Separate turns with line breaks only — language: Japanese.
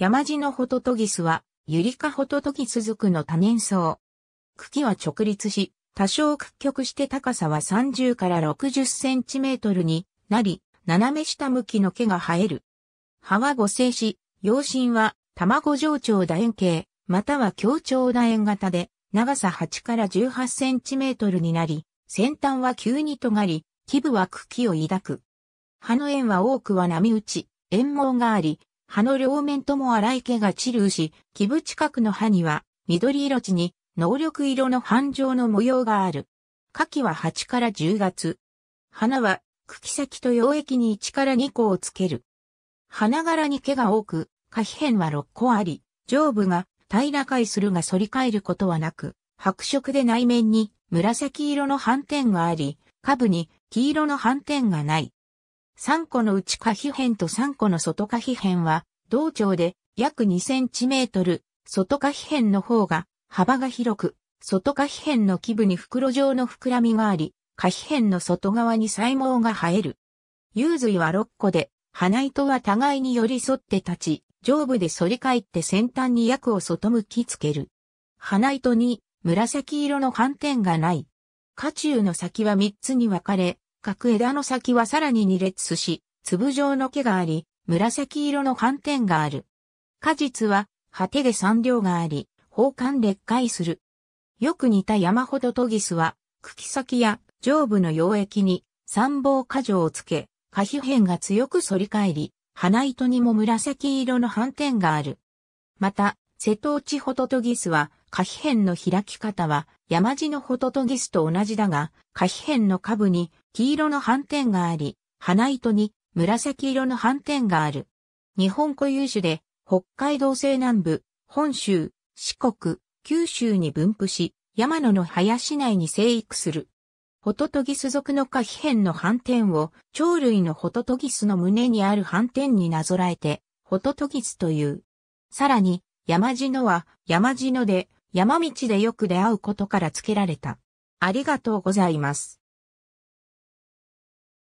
山地のホトトギスは、ユリカホトトギス属の多年草。茎は直立し、多少屈曲して高さは30から60センチメートルになり、斜め下向きの毛が生える。葉は五性子、葉身は卵状長楕円形、または強調楕円型で、長さ8から18センチメートルになり、先端は急に尖り、基部は茎を抱く。葉の円は多くは波打ち、円毛があり、葉の両面とも荒い毛が散るし、基部近くの葉には緑色地に能力色の繁盛の模様がある。夏季は8から10月。花は茎先と溶液に1から2個をつける。花柄に毛が多く、花皮片は6個あり、上部が平らかいするが反り返ることはなく、白色で内面に紫色の斑点があり、下部に黄色の斑点がない。3個の内可比片と3個の外可比片は、同長で約2センチメートル、外可比片の方が幅が広く、外可比片の基部に袋状の膨らみがあり、可比片の外側に細毛が生える。幽髄は6個で、鼻糸は互いに寄り添って立ち、上部で反り返って先端に薬を外向きつける。鼻糸に紫色の斑点がない。下中の先は3つに分かれ、各枝の先はさらに2列し、粒状の毛があり、紫色の斑点がある。果実は、果てで産量があり、宝冠裂化する。よく似た山ほどトギスは、茎先や上部の溶液に三棒果状をつけ、果皮片が強く反り返り、花糸にも紫色の斑点がある。また、瀬戸内ホトトギスは、果皮片の開き方は、山地のホトトギスと同じだが、果皮片の下部に黄色の斑点があり、花糸に紫色の斑点がある。日本固有種で、北海道西南部、本州、四国、九州に分布し、山野の林内に生育する。ホトトギス属の下皮片の斑点を、鳥類のホトトギスの胸にある斑点になぞらえて、ホトトギスという。さらに、山地のは、山地ので、山道でよく出会うことから付けられた。ありがとうございます。